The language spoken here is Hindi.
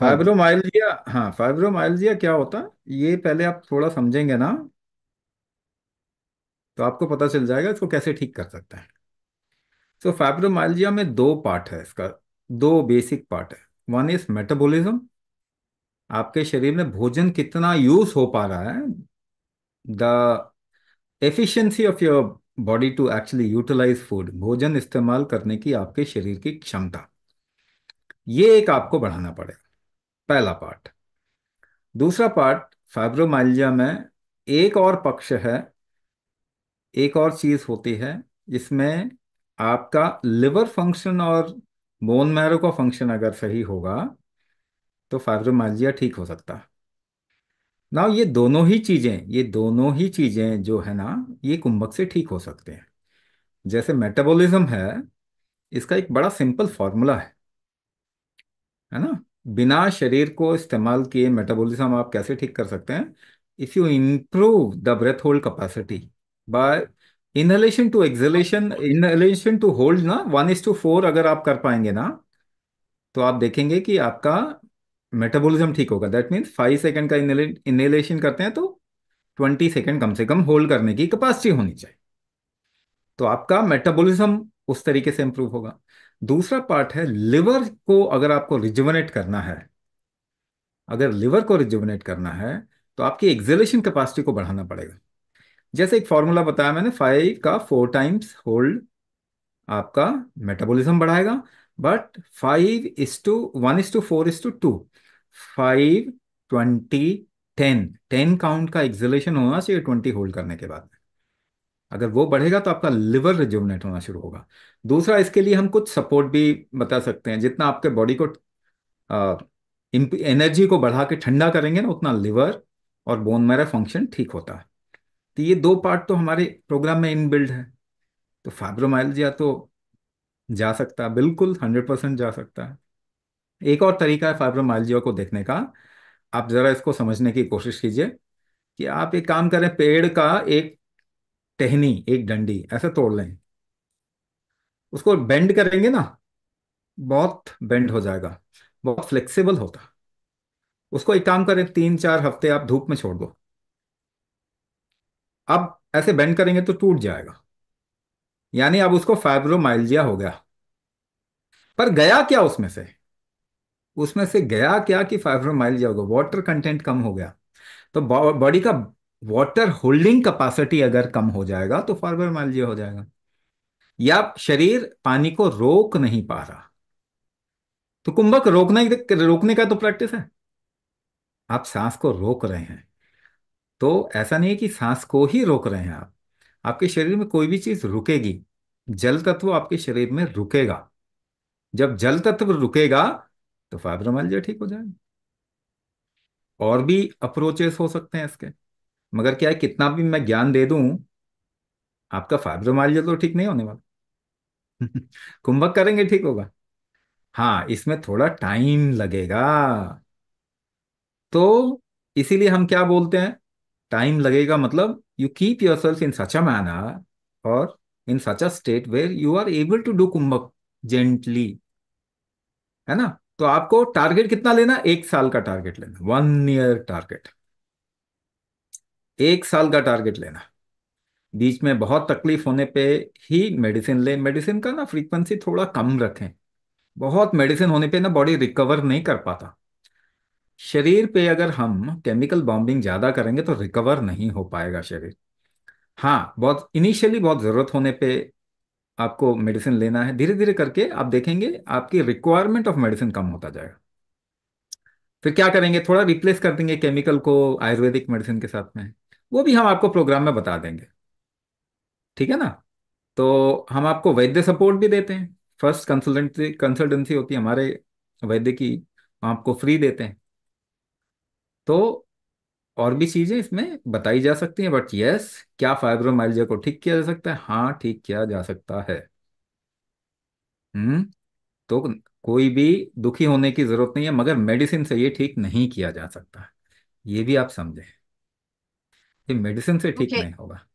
हाँ। फाइब्रोमाइल्जिया हाँ फाइब्रोमाइलजिया क्या होता है ये पहले आप थोड़ा समझेंगे ना तो आपको पता चल जाएगा इसको कैसे ठीक कर सकते हैं सो फाइब्रोमाइलजिया में दो पार्ट है इसका दो बेसिक पार्ट है वन इज मेटाबॉलिज्म आपके शरीर में भोजन कितना यूज हो पा रहा है the efficiency of your body to actually utilise food भोजन इस्तेमाल करने की आपके शरीर की क्षमता ये एक आपको बढ़ाना पड़ेगा पहला पार्ट दूसरा पार्ट फाइब्रोमाइलिया में एक और पक्ष है एक और चीज़ होती है जिसमें आपका लिवर फंक्शन और बोन मैरो का फंक्शन अगर सही होगा तो फाइब्रोमाइलिया ठीक हो सकता है ना ये दोनों ही चीज़ें ये दोनों ही चीज़ें जो है ना ये कुंभक से ठीक हो सकते हैं जैसे मेटाबॉलिज्म है इसका एक बड़ा सिंपल फॉर्मूला है है ना बिना शरीर को इस्तेमाल किए मेटाबॉलिज्म आप कैसे ठीक कर सकते हैं if you improve the breath hold capacity by inhalation to exhalation inhalation to hold ना वन इज टू फोर अगर आप कर पाएंगे ना तो आप देखेंगे कि आपका मेटाबॉलिज्म ठीक होगा दैट मीन्स फाइव सेकेंड का इनहेलेशन करते हैं तो ट्वेंटी सेकेंड कम से कम होल्ड करने की कैपेसिटी होनी चाहिए तो आपका मेटाबॉलिज्म उस तरीके से इंप्रूव होगा दूसरा पार्ट है लिवर को अगर आपको रिजुवनेट करना है अगर लिवर को रिजुवनेट करना है तो आपकी एक्जेलेशन कैपेसिटी को बढ़ाना पड़ेगा जैसे एक फॉर्मूला बताया मैंने फाइव का फोर टाइम्स होल्ड आपका मेटाबॉलिज्म बढ़ाएगा but five is two one is to four is two two five twenty ten ten count का एक्जेलेशन होना चाहिए ट्वेंटी होल्ड करने के बाद में अगर वो बढ़ेगा तो आपका लिवर रिज्यूमनेट होना शुरू होगा दूसरा इसके लिए हम कुछ सपोर्ट भी बता सकते हैं जितना आपके बॉडी को एनर्जी को बढ़ा के ठंडा करेंगे ना उतना लिवर और बोन मैरा फंक्शन ठीक होता है तो ये दो पार्ट तो हमारे प्रोग्राम में इनबिल्ड है तो फाइब्रोमाइल्जिया तो जा सकता है बिल्कुल हंड्रेड परसेंट जा सकता है एक और तरीका है फाइब्रोमाइल्जिया को देखने का आप ज़रा इसको समझने की कोशिश कीजिए कि आप एक काम करें पेड़ का एक टहनी एक डंडी ऐसे तोड़ लें उसको बेंड करेंगे ना बहुत बेंड हो जाएगा बहुत फ्लेक्सिबल होता उसको एक काम करें तीन चार हफ्ते आप धूप में छोड़ दो अब ऐसे बेंड करेंगे तो टूट जाएगा यानी अब उसको फाइब्रोमाइल्जिया हो गया पर गया क्या उसमें से उसमें से गया क्या कि फाइब्रोमाइल्जिया हो गया वाटर कंटेंट कम हो गया तो बॉडी का वाटर होल्डिंग कैपेसिटी अगर कम हो जाएगा तो फाइबर मालजिया हो जाएगा या शरीर पानी को रोक नहीं पा रहा तो कुंभक रोकना रोकने का तो प्रैक्टिस है आप सांस को रोक रहे हैं तो ऐसा नहीं है कि सांस को ही रोक रहे हैं आप आपके शरीर में कोई भी चीज रुकेगी जल तत्व आपके शरीर में रुकेगा जब जल तत्व रुकेगा तो फाइब्रोमाइल्जिया ठीक हो जाएगा और भी अप्रोचेस हो सकते हैं इसके मगर क्या है कितना भी मैं ज्ञान दे दूं आपका फाइब्रोमाइल्जा तो ठीक नहीं होने वाला कुंभक करेंगे ठीक होगा हाँ इसमें थोड़ा टाइम लगेगा तो इसीलिए हम क्या बोलते हैं टाइम लगेगा मतलब you keep yourself in such a manner और in such a state where you are able to do kumbhak gently है ना तो आपको टारगेट कितना लेना एक साल का टारगेट लेना वन ईयर टारगेट एक साल का टारगेट लेना बीच में बहुत तकलीफ होने पे ही मेडिसिन लें मेडिसिन का ना फ्रीक्वेंसी थोड़ा कम रखें बहुत मेडिसिन होने पे ना बॉडी रिकवर नहीं कर पाता शरीर पे अगर हम केमिकल बॉम्बिंग ज़्यादा करेंगे तो रिकवर नहीं हो पाएगा शरीर हाँ बहुत इनिशियली बहुत ज़रूरत होने पे आपको मेडिसिन लेना है धीरे धीरे करके आप देखेंगे आपकी रिक्वायरमेंट ऑफ मेडिसिन कम होता जाएगा फिर क्या करेंगे थोड़ा रिप्लेस कर देंगे केमिकल को आयुर्वेदिक मेडिसिन के साथ में वो भी हम आपको प्रोग्राम में बता देंगे ठीक है ना तो हम आपको वैद्य सपोर्ट भी देते हैं फर्स्ट कंसल्टेंसी कंसल्टेंसी होती है हमारे वैद्य की तो आपको फ्री देते हैं तो और भी चीज़ें इसमें बताई जा सकती हैं बट यस क्या फाइब्रोमाइल्जिया को ठीक किया जा सकता है हाँ ठीक किया जा सकता है हम्म तो कोई भी दुखी होने की ज़रूरत नहीं है मगर मेडिसिन से ये ठीक नहीं किया जा सकता ये भी आप समझें मेडिसिन से ठीक okay. नहीं होगा